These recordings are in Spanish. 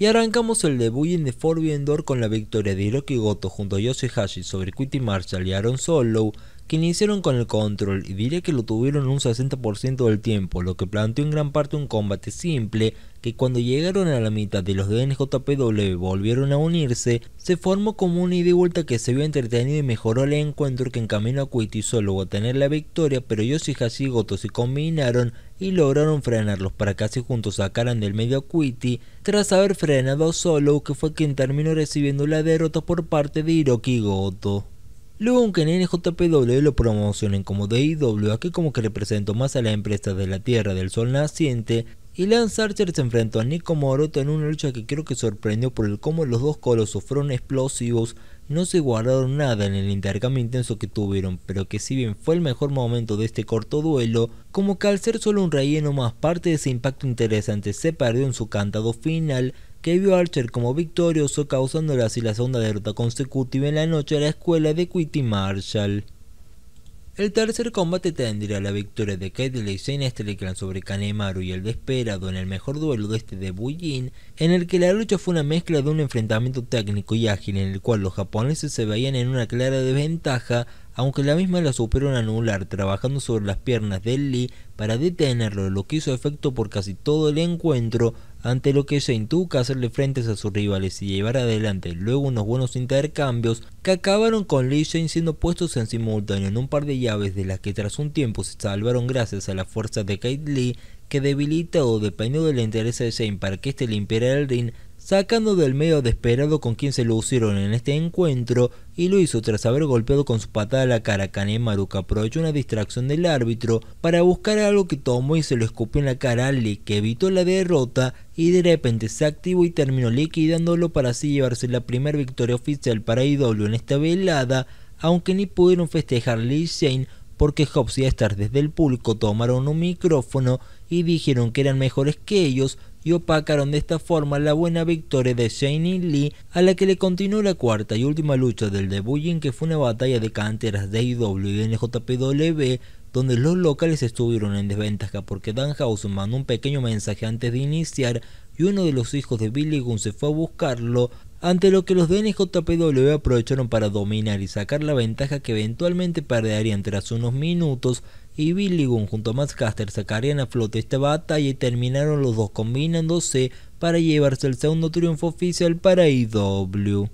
Y arrancamos el debut en The Forbidden Door con la victoria de Hiroki Goto junto a Yoshihashi sobre Quitty Marshall y Aaron Solo que iniciaron con el control y diré que lo tuvieron un 60% del tiempo, lo que planteó en gran parte un combate simple que cuando llegaron a la mitad de los de NJPW volvieron a unirse, se formó como una ida y vuelta que se vio entretenido y mejoró el encuentro que encaminó a Cuitizo solo a tener la victoria, pero Yoshihashi y Goto se combinaron y lograron frenarlos para que así juntos sacaran del medio a tras haber frenado a Solo que fue quien terminó recibiendo la derrota por parte de Hiroki Goto. Luego, aunque en NJPW lo promocionen como DIW, aquí como que representó más a la empresa de la Tierra del Sol naciente, y Lance Archer se enfrentó a Nico Moroto en una lucha que creo que sorprendió por el cómo los dos colosos fueron explosivos, no se guardaron nada en el intercambio intenso que tuvieron, pero que si bien fue el mejor momento de este corto duelo, como que al ser solo un relleno más parte de ese impacto interesante se perdió en su cantado final, que vio a Archer como victorioso causándole así la segunda derrota consecutiva en la noche a la escuela de Quitty Marshall. El tercer combate tendría la victoria de Cadillac y Shane Strickland sobre Kanemaru y el desesperado en el mejor duelo de este de Bujin... en el que la lucha fue una mezcla de un enfrentamiento técnico y ágil en el cual los japoneses se veían en una clara desventaja, aunque la misma la supieron anular trabajando sobre las piernas de Lee para detenerlo, lo que hizo efecto por casi todo el encuentro, ante lo que Jane tuvo que hacerle frente a sus rivales y llevar adelante luego unos buenos intercambios que acabaron con Lee siendo puestos en simultáneo en un par de llaves de las que tras un tiempo se salvaron gracias a la fuerza de Kate Lee que debilitó o dependió del interés de Shane para que este limpiara el ring sacando del medio desesperado con quien se lo hicieron en este encuentro y lo hizo tras haber golpeado con su patada la cara a Kanemaru que aprovechó una distracción del árbitro para buscar algo que tomó y se lo escupió en la cara a Lee... que evitó la derrota y de repente se activó y terminó liquidándolo para así llevarse la primera victoria oficial para IW en esta velada aunque ni pudieron festejar Lee Shane porque Hobbs y Star desde el público tomaron un micrófono y dijeron que eran mejores que ellos y opacaron de esta forma la buena victoria de Shane Lee, a la que le continuó la cuarta y última lucha del debut, que fue una batalla de canteras de IW e y NJPW, donde los locales estuvieron en desventaja porque Dan House mandó un pequeño mensaje antes de iniciar y uno de los hijos de Billy Gunn se fue a buscarlo, ante lo que los de NJPW aprovecharon para dominar y sacar la ventaja que eventualmente perderían tras unos minutos, y Billy Gunn junto a Caster sacarían a flote esta batalla y terminaron los dos combinándose para llevarse el segundo triunfo oficial para IW.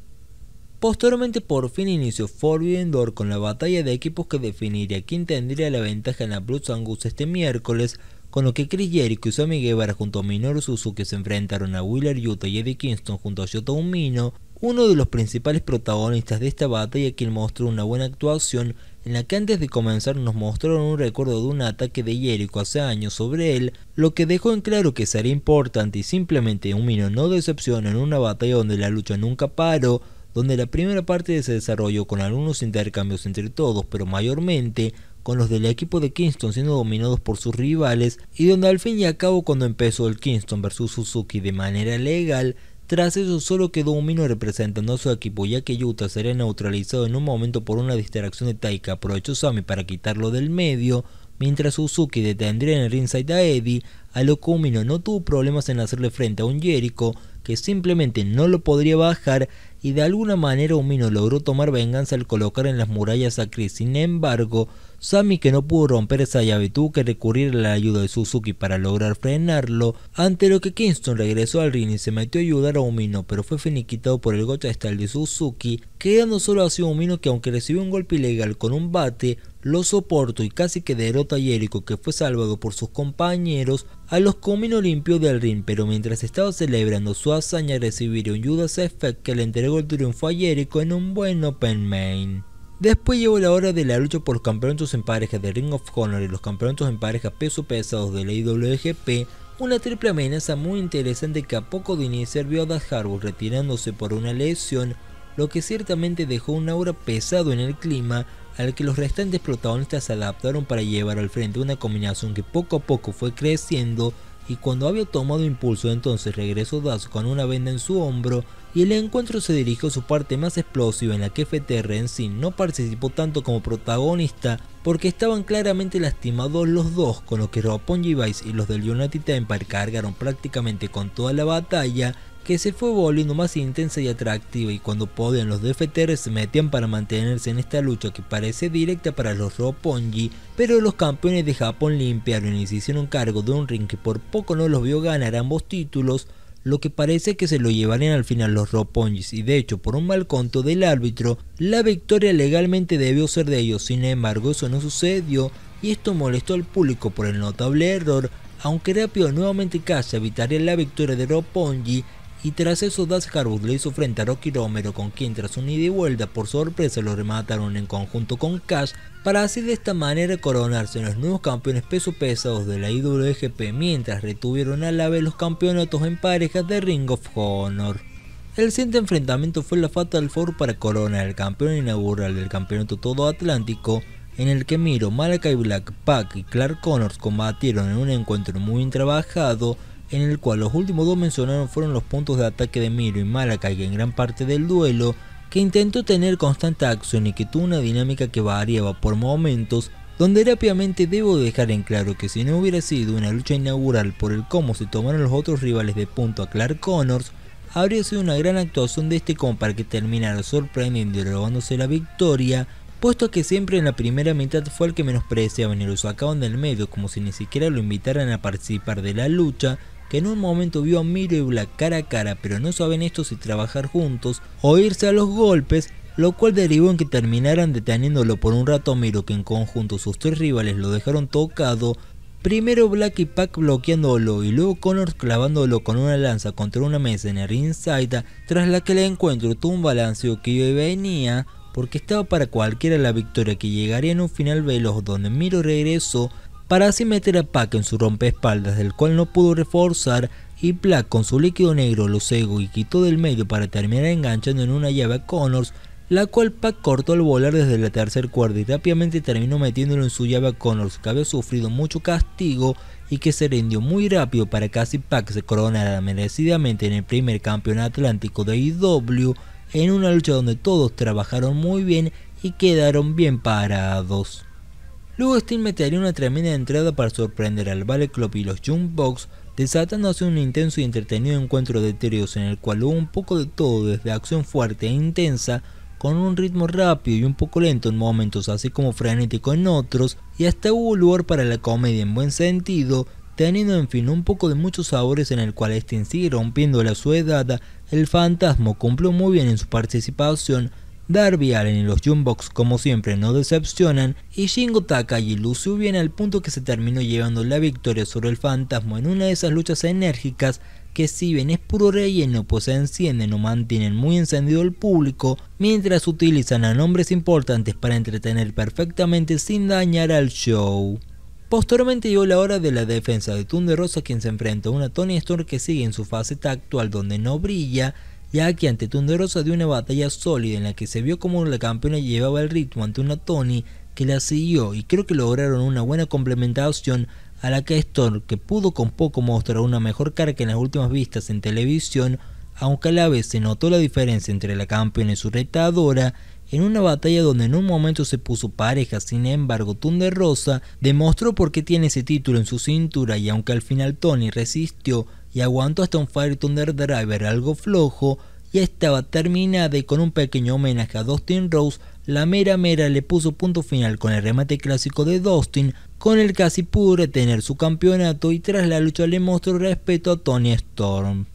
Posteriormente por fin inició Forbidden Door con la batalla de equipos que definiría quién tendría la ventaja en la Bloods Angus este miércoles, con lo que Chris Jericho y Sammy Guevara junto a Minoru Suzuki se enfrentaron a Wheeler Yuta y Eddie Kingston junto a Yota Umino uno de los principales protagonistas de esta batalla quien mostró una buena actuación en la que antes de comenzar nos mostraron un recuerdo de un ataque de Jericho hace años sobre él, lo que dejó en claro que sería importante y simplemente un mino no decepciona en una batalla donde la lucha nunca paró, donde la primera parte se desarrolló con algunos intercambios entre todos, pero mayormente con los del equipo de Kingston siendo dominados por sus rivales y donde al fin y al cabo cuando empezó el Kingston versus Suzuki de manera legal tras eso solo quedó un mino representando a su equipo ya que Yuta sería neutralizado en un momento por una distracción de Taika, aprovechó Sami para quitarlo del medio, mientras Suzuki detendría en el ringside a Eddie, a lo que Umino no tuvo problemas en hacerle frente a un Jericho que simplemente no lo podría bajar y de alguna manera Umino logró tomar venganza al colocar en las murallas a Chris, sin embargo Sammy que no pudo romper esa llave tuvo que recurrir a la ayuda de Suzuki para lograr frenarlo, ante lo que Kingston regresó al ring y se metió a ayudar a Umino, pero fue finiquitado por el de stal de Suzuki, quedando solo así Umino que aunque recibió un golpe ilegal con un bate, lo soportó y casi que derrota a Jericho que fue salvado por sus compañeros, a los que Umino limpió del ring, pero mientras estaba celebrando su hazaña un Judas Effect que le entregó el triunfo a Jericho en un buen Open Main. Después llegó la hora de la lucha por los campeonatos en pareja de Ring of Honor y los campeonatos en pareja peso pesados de la IWGP, una triple amenaza muy interesante que a poco de iniciar vio a Dash Harwood retirándose por una lesión, lo que ciertamente dejó un aura pesado en el clima al que los restantes protagonistas se adaptaron para llevar al frente una combinación que poco a poco fue creciendo y cuando había tomado impulso entonces regresó Dash con una venda en su hombro y el encuentro se dirigió a su parte más explosiva en la que FTR en sí no participó tanto como protagonista porque estaban claramente lastimados los dos con lo que Roppongi Vice y los del United Empire cargaron prácticamente con toda la batalla que se fue volviendo más intensa y atractiva y cuando podían los de FTR se metían para mantenerse en esta lucha que parece directa para los Roppongi, pero los campeones de Japón limpiaron y se hicieron cargo de un ring que por poco no los vio ganar ambos títulos lo que parece que se lo llevarían al final los Ropongis y de hecho por un mal conto del árbitro, la victoria legalmente debió ser de ellos, sin embargo eso no sucedió y esto molestó al público por el notable error, aunque Rapio nuevamente casi evitaría la victoria de ropongi y tras eso Harwood le hizo frente a Rocky Romero con quien tras un ida y vuelta por sorpresa lo remataron en conjunto con Cash para así de esta manera coronarse en los nuevos campeones peso pesados de la IWGP mientras retuvieron a la vez los campeonatos en parejas de Ring of Honor. El siguiente enfrentamiento fue la Fatal Four para coronar el campeón inaugural del campeonato todo atlántico en el que Miro, Malakai Black, Pac y Clark Connors combatieron en un encuentro muy trabajado en el cual los últimos dos mencionaron fueron los puntos de ataque de Miro y Malakai en gran parte del duelo, que intentó tener constante acción y que tuvo una dinámica que variaba por momentos, donde rápidamente debo dejar en claro que si no hubiera sido una lucha inaugural por el cómo se tomaron los otros rivales de punto a Clark Connors, habría sido una gran actuación de este compa que terminara sorprendiendo y robándose la victoria, puesto que siempre en la primera mitad fue el que menospreciaban y lo sacaban del medio como si ni siquiera lo invitaran a participar de la lucha, en un momento vio a Miro y Black cara a cara, pero no saben esto si trabajar juntos o irse a los golpes, lo cual derivó en que terminaran deteniéndolo por un rato a Miro, que en conjunto sus tres rivales lo dejaron tocado. Primero Black y Pac bloqueándolo y luego Connor clavándolo con una lanza contra una mesa en el ringside, tras la que el encuentro tuvo un balanceo que iba venía, porque estaba para cualquiera la victoria que llegaría en un final veloz donde Miro regresó para así meter a Pac en su espaldas del cual no pudo reforzar y Black con su líquido negro lo cegó y quitó del medio para terminar enganchando en una llave a Connors, la cual Pac cortó al volar desde la tercer cuerda y rápidamente terminó metiéndolo en su llave a Connors que había sufrido mucho castigo y que se rindió muy rápido para casi así Pac se coronara merecidamente en el primer campeón atlántico de IW en una lucha donde todos trabajaron muy bien y quedaron bien parados. Luego Steel metería una tremenda entrada para sorprender al Ballet Club y los Young desatando desatándose un intenso y entretenido encuentro de terios en el cual hubo un poco de todo desde acción fuerte e intensa, con un ritmo rápido y un poco lento en momentos así como frenético en otros, y hasta hubo lugar para la comedia en buen sentido, teniendo en fin un poco de muchos sabores en el cual Stein sigue rompiendo la su el fantasma cumplió muy bien en su participación, Darby Allen y los Jumbox como siempre no decepcionan y Shingo y Lucio vienen al punto que se terminó llevando la victoria sobre el fantasma en una de esas luchas enérgicas que si bien es puro relleno pues se encienden o mantienen muy encendido el público mientras utilizan a nombres importantes para entretener perfectamente sin dañar al show. Posteriormente llegó la hora de la defensa de Tunde Rosa quien se enfrenta a una Tony Storm que sigue en su fase actual donde no brilla ya que ante Tunderosa dio una batalla sólida en la que se vio como la campeona llevaba el ritmo ante una Tony que la siguió y creo que lograron una buena complementación a la que Storm, que pudo con poco mostrar una mejor cara que en las últimas vistas en televisión, aunque a la vez se notó la diferencia entre la campeona y su retadora, en una batalla donde en un momento se puso pareja, sin embargo, Tunde Rosa demostró por qué tiene ese título en su cintura y aunque al final Tony resistió, y aguantó hasta un Fire Thunder Driver algo flojo y estaba terminada y con un pequeño homenaje a Dustin Rose, la mera mera le puso punto final con el remate clásico de Dustin, con el casi puro pudo retener su campeonato y tras la lucha le mostró respeto a Tony Storm.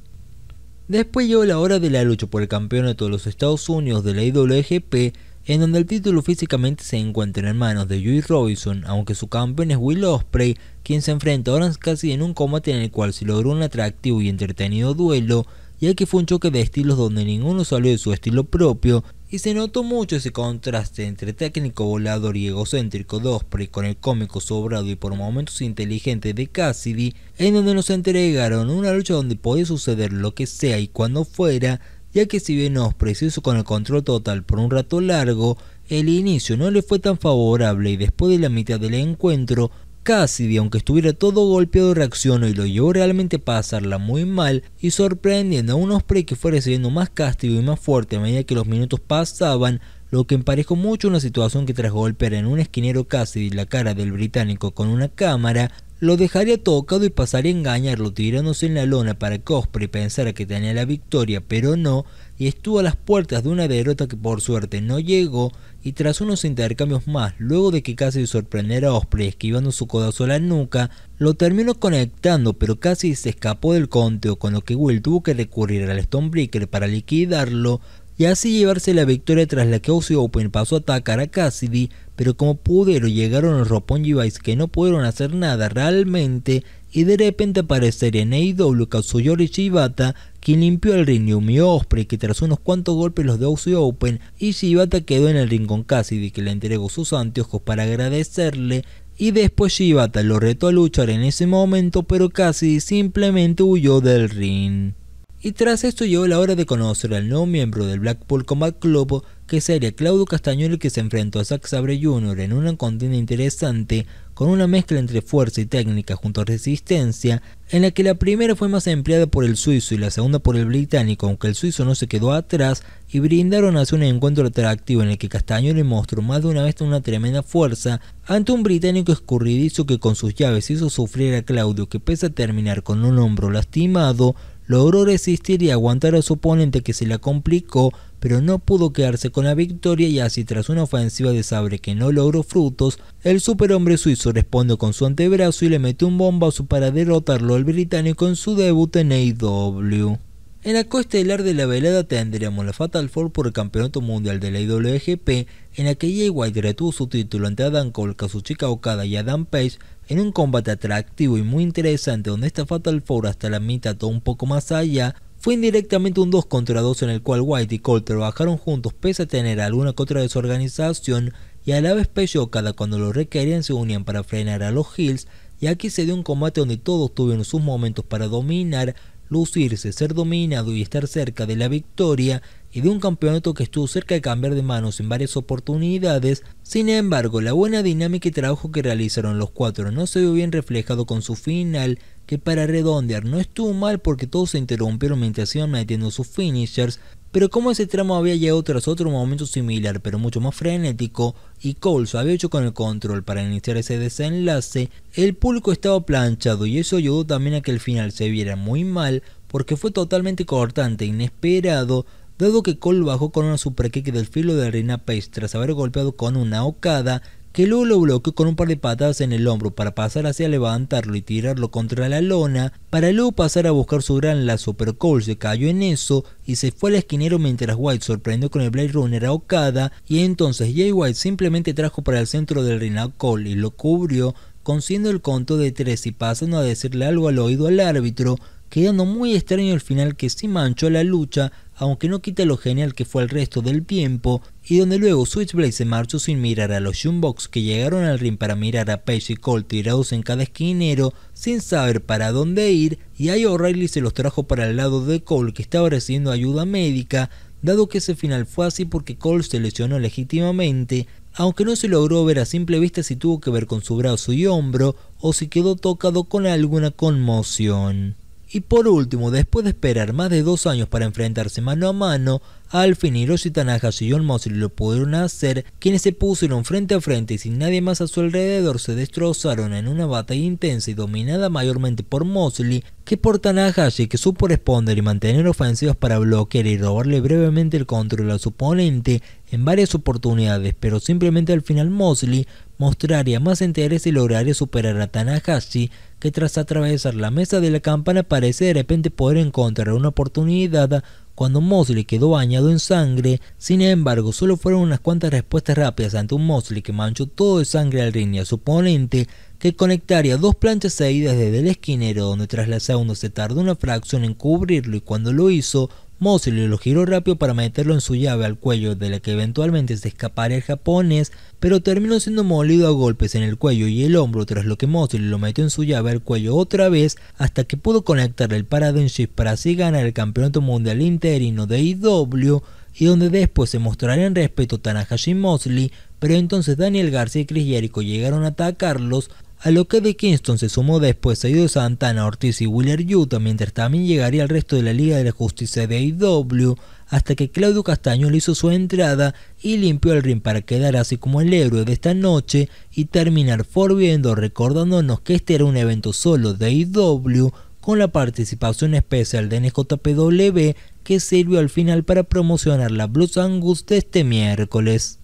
Después llegó la hora de la lucha por el campeonato de los Estados Unidos de la IWGP en donde el título físicamente se encuentra en manos de Joey Robinson, aunque su campeón es Will Osprey, quien se enfrenta a Orange Cassidy en un combate en el cual se logró un atractivo y entretenido duelo, ya que fue un choque de estilos donde ninguno salió de su estilo propio, y se notó mucho ese contraste entre técnico volador y egocéntrico de Osprey con el cómico sobrado y por momentos inteligente de Cassidy, en donde nos entregaron una lucha donde podía suceder lo que sea y cuando fuera, ya que si bien se hizo con el control total por un rato largo, el inicio no le fue tan favorable y después de la mitad del encuentro, Cassidy, aunque estuviera todo golpeado, reaccionó y lo llevó realmente a pasarla muy mal y sorprendiendo a un Osprey que fue recibiendo más castigo y más fuerte a medida que los minutos pasaban, lo que emparejó mucho una situación que tras golpear en un esquinero Cassidy la cara del británico con una cámara, lo dejaría tocado y pasaría a engañarlo tirándose en la lona para que Osprey pensara que tenía la victoria, pero no, y estuvo a las puertas de una derrota que por suerte no llegó, y tras unos intercambios más, luego de que Cassidy sorprendiera a Osprey esquivando su codazo a la nuca, lo terminó conectando, pero casi se escapó del conteo, con lo que Will tuvo que recurrir al Stonebreaker para liquidarlo, y así llevarse la victoria tras la que Osprey Open pasó a atacar a Cassidy, pero como pudieron llegaron los Roppongi Vice que no pudieron hacer nada realmente y de repente aparecería en AEW y Shibata quien limpió el ring Umi Osprey que tras unos cuantos golpes los de Open y Shibata quedó en el ring con Cassidy que le entregó sus anteojos para agradecerle y después Shibata lo retó a luchar en ese momento pero Cassidy simplemente huyó del ring. Y tras esto llegó la hora de conocer al nuevo miembro del Blackpool Combat Club, que sería Claudio Castañuelo que se enfrentó a Zack Sabre Jr. en una contienda interesante con una mezcla entre fuerza y técnica junto a resistencia, en la que la primera fue más empleada por el suizo y la segunda por el británico, aunque el suizo no se quedó atrás, y brindaron hacia un encuentro atractivo en el que Castañuelo mostró más de una vez una tremenda fuerza ante un británico escurridizo que con sus llaves hizo sufrir a Claudio, que pese a terminar con un hombro lastimado, logró resistir y aguantar a su oponente que se la complicó, pero no pudo quedarse con la victoria y así tras una ofensiva de sabre que no logró frutos, el superhombre suizo respondió con su antebrazo y le metió un bombazo para derrotarlo al británico en su debut en AEW. En la costa coestelar de la velada tendríamos la Fatal Four por el Campeonato Mundial de la IWGP, en la que Jay White retuvo su título ante Adam Cole, Kazuchika Okada y Adam Page en un combate atractivo y muy interesante donde esta Fatal Four hasta la mitad todo un poco más allá fue indirectamente un 2 contra 2 en el cual White y Cole trabajaron juntos pese a tener alguna contra desorganización y a la vez Page y Okada cuando lo requerían se unían para frenar a los Hills y aquí se dio un combate donde todos tuvieron sus momentos para dominar lucirse, ser dominado y estar cerca de la victoria y de un campeonato que estuvo cerca de cambiar de manos en varias oportunidades, sin embargo la buena dinámica y trabajo que realizaron los cuatro no se vio bien reflejado con su final, que para redondear no estuvo mal porque todos se interrumpieron mientras iban metiendo sus finishers, pero como ese tramo había llegado tras otro momento similar, pero mucho más frenético, y Cole había hecho con el control para iniciar ese desenlace, el público estaba planchado y eso ayudó también a que el final se viera muy mal, porque fue totalmente cortante e inesperado, dado que Cole bajó con una kick del filo de Reina Page tras haber golpeado con una ocada que luego lo bloqueó con un par de patadas en el hombro para pasar hacia levantarlo y tirarlo contra la lona, para luego pasar a buscar su gran la Super Cole se cayó en eso y se fue al esquinero mientras White sorprendió con el Blade Runner a Okada y entonces Jay White simplemente trajo para el centro del ring Cole y lo cubrió consiguiendo el conto de tres y pasando a decirle algo al oído al árbitro quedando muy extraño el final que se manchó la lucha, aunque no quita lo genial que fue el resto del tiempo, y donde luego Switchblade se marchó sin mirar a los Jumbox que llegaron al ring para mirar a Page y Cole tirados en cada esquinero, sin saber para dónde ir, y ahí O'Reilly se los trajo para el lado de Cole que estaba recibiendo ayuda médica, dado que ese final fue así porque Cole se lesionó legítimamente, aunque no se logró ver a simple vista si tuvo que ver con su brazo y hombro o si quedó tocado con alguna conmoción. Y por último, después de esperar más de dos años para enfrentarse mano a mano, al fin Hiroshi Tanahashi y John Mosley lo pudieron hacer, quienes se pusieron frente a frente y sin nadie más a su alrededor se destrozaron en una batalla intensa y dominada mayormente por Mosley que por Tanahashi que supo responder y mantener ofensivas para bloquear y robarle brevemente el control a su oponente en varias oportunidades, pero simplemente al final Mosley mostraría más interés y lograría superar a Tanahashi, que tras atravesar la mesa de la campana parece de repente poder encontrar una oportunidad cuando Mosley quedó bañado en sangre, sin embargo solo fueron unas cuantas respuestas rápidas ante un Mosley que manchó todo de sangre al ring y a su oponente, que conectaría dos planchas seguidas desde el esquinero donde tras la segunda se tardó una fracción en cubrirlo y cuando lo hizo, Mosley lo giró rápido para meterlo en su llave al cuello de la que eventualmente se escaparía el japonés, pero terminó siendo molido a golpes en el cuello y el hombro tras lo que Mosley lo metió en su llave al cuello otra vez hasta que pudo conectar el en Shift para así ganar el campeonato mundial interino de IW y donde después se mostrarían respeto Tanahashi Mosley, pero entonces Daniel García y Chris Jericho llegaron a atacarlos a lo que De Kingston se sumó después seguido de Santana, Ortiz y Wheeler Utah, mientras también llegaría al resto de la Liga de la Justicia de IW, e hasta que Claudio Castaño le hizo su entrada y limpió el ring para quedar así como el héroe de esta noche y terminar forbiendo recordándonos que este era un evento solo de IW e con la participación especial de NJPW que sirvió al final para promocionar la Blues Angus de este miércoles.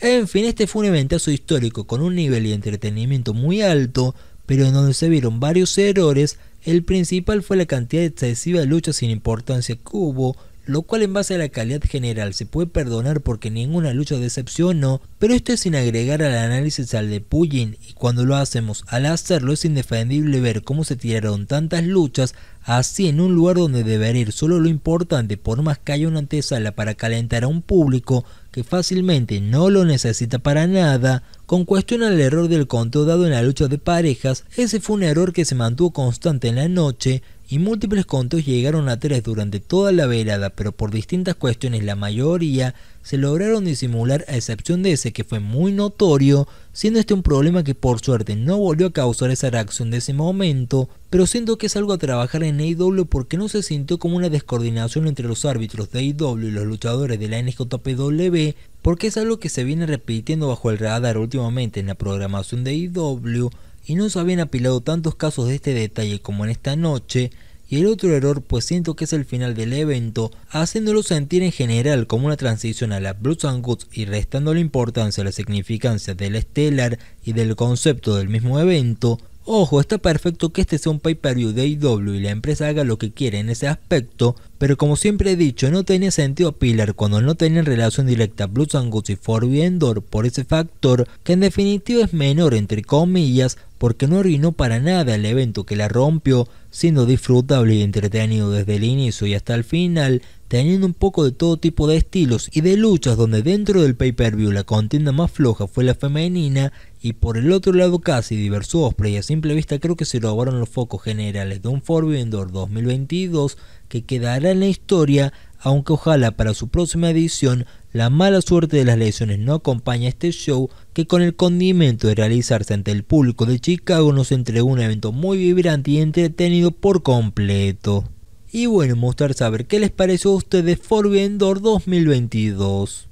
En fin, este fue un eventazo histórico con un nivel de entretenimiento muy alto, pero en donde se vieron varios errores. El principal fue la cantidad excesiva de luchas sin importancia que hubo, lo cual en base a la calidad general se puede perdonar porque ninguna lucha decepcionó, pero esto es sin agregar al análisis al de Puyin y cuando lo hacemos, al hacerlo es indefendible ver cómo se tiraron tantas luchas así en un lugar donde debería ir solo lo importante por más que haya una antesala para calentar a un público que fácilmente no lo necesita para nada, con cuestión al error del conto dado en la lucha de parejas, ese fue un error que se mantuvo constante en la noche, y múltiples contos llegaron a tres durante toda la velada, pero por distintas cuestiones la mayoría se lograron disimular a excepción de ese que fue muy notorio, siendo este un problema que por suerte no volvió a causar esa reacción de ese momento, pero siento que es algo a trabajar en IW e porque no se sintió como una descoordinación entre los árbitros de IW e y los luchadores de la NJPW, porque es algo que se viene repitiendo bajo el radar últimamente en la programación de IW y no se habían apilado tantos casos de este detalle como en esta noche, y el otro error pues siento que es el final del evento, haciéndolo sentir en general como una transición a la Blues and Goods y restando la importancia a la significancia del Stellar y del concepto del mismo evento, Ojo, está perfecto que este sea un pay-per-view de IW e y la empresa haga lo que quiere en ese aspecto, pero como siempre he dicho, no tiene sentido Pillar cuando no tiene relación directa Blues and Guts y Forbidden Door por ese factor, que en definitiva es menor entre comillas, porque no arruinó para nada el evento que la rompió, siendo disfrutable y entretenido desde el inicio y hasta el final, teniendo un poco de todo tipo de estilos y de luchas donde dentro del pay-per-view la contienda más floja fue la femenina y por el otro lado casi diversos, Osprey a simple vista creo que se robaron los focos generales de un Forbidden Door 2022 que quedará en la historia aunque ojalá para su próxima edición la mala suerte de las lesiones no acompañe a este show que con el condimento de realizarse ante el público de Chicago nos entregó un evento muy vibrante y entretenido por completo y bueno, mostrar saber qué les pareció a ustedes Forbidden 2022.